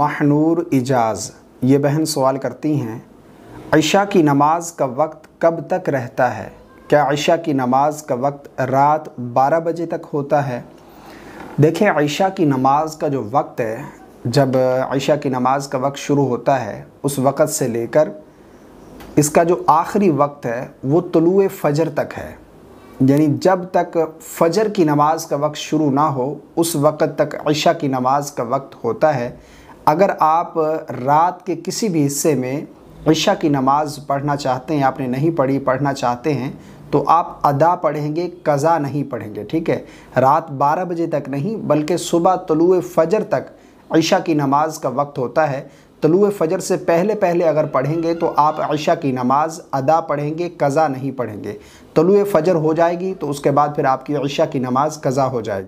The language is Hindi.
महनूर इजाज़ ये बहन सवाल करती हैं ऐशा की नमाज़ का वक्त कब तक रहता है क्या ऐशा की नमाज़ का वक्त रात 12 बजे तक होता है देखें ऐशा की नमाज़ का जो वक्त है जब ऐशा की नमाज़ का वक्त शुरू होता है उस वक़्त से लेकर इसका जो आखिरी वक्त है वो तलु फ़जर तक है यानी जब तक फ़जर की नमाज़ का वक्त शुरू ना हो उस वक़्त तक ऐशा की नमाज़ का वक्त होता है अगर आप रात के किसी भी हिस्से में ईशा की नमाज़ पढ़ना चाहते हैं आपने नहीं पढ़ी पढ़ना चाहते हैं तो आप अदा पढ़ेंगे कज़ा नहीं पढ़ेंगे ठीक है रात 12 बजे तक नहीं बल्कि सुबह तलु फ़जर तक ईशा की नमाज़ का वक्त होता है तलु फ़जर से पहले पहले अगर पढ़ेंगे तो आप ईशा की नमाज़ अदा पढ़ेंगे कज़ा नहीं पढ़ेंगे तलु फ़जर हो जाएगी तो उसके बाद फिर आपकी ईशा की नमाज़ कज़ा हो जाएगी